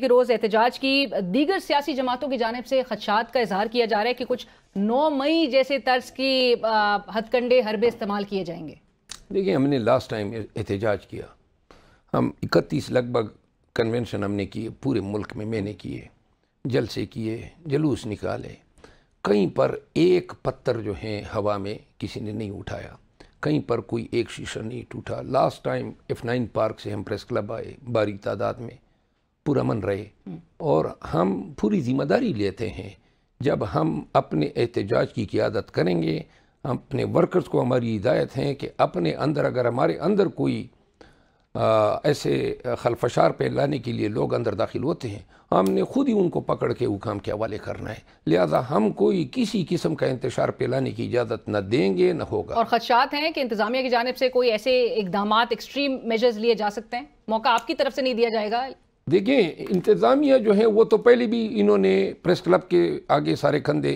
के रोज एहतजाज की दीगर सियासी जमातों की जानब से खदशात का इजहार किया जा रहा है कि कुछ नौ मई जैसे तर्ज की हथकंडे हरबे इस्तेमाल किए जाएंगे देखिए हमने लास्ट टाइम एहतजाज किया हम इकतीस लगभग कन्वेंशन हमने किए पूरे मुल्क में मैंने किए जलसे किए जलूस निकाले कहीं पर एक पत्थर जो है हवा में किसी ने नहीं उठाया कहीं पर कोई एक शीशा नहीं टूटा last time F nine park से हम प्रेस क्लब आए भारी तादाद में पुरमन रहे और हम पूरी जिम्मेदारी लेते हैं जब हम अपने एहतजाज की क्यादत करेंगे अपने वर्कर्स को हमारी हिदायत है कि अपने अंदर अगर हमारे अंदर कोई आ, ऐसे खलफशार पे लाने के लिए लोग अंदर दाखिल होते हैं हमने खुद ही उनको पकड़ के काम के हवाले करना है लिहाजा हम कोई किसी किस्म का इंतजार लाने की इजाज़त न देंगे न होगा और खदशात हैं कि इंतजामिया की जानब से कोई ऐसे इकदाम एक्सट्रीम मेजर्स लिए जा सकते हैं मौका आपकी तरफ से नहीं दिया जाएगा देखिए इंतज़ामिया जो है वो तो पहले भी इन्होंने प्रेस क्लब के आगे सारे खंदे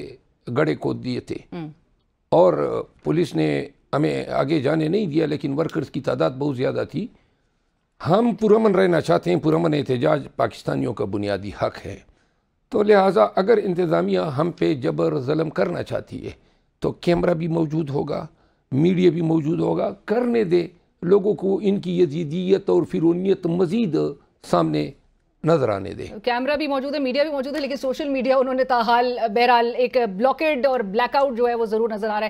गड़े खोद दिए थे हम्म। और पुलिस ने हमें आगे जाने नहीं दिया लेकिन वर्कर्स की तादाद बहुत ज़्यादा थी हम पुरमन रहना चाहते हैं पुरमन एहतजाज पाकिस्तानियों का बुनियादी हक है तो लिहाजा अगर इंतज़ामिया हम पे जबर जलम करना चाहती है तो कैमरा भी मौजूद होगा मीडिया भी मौजूद होगा करने दे लोगों को इनकी यजीदियत और फिरौनीत मज़ीद सामने नजर आने दे कैमरा भी मौजूद है मीडिया भी मौजूद है लेकिन सोशल मीडिया उन्होंने ताहाल बहरहाल एक ब्लॉकेड और ब्लैकआउट जो है वो जरूर नजर आ रहा है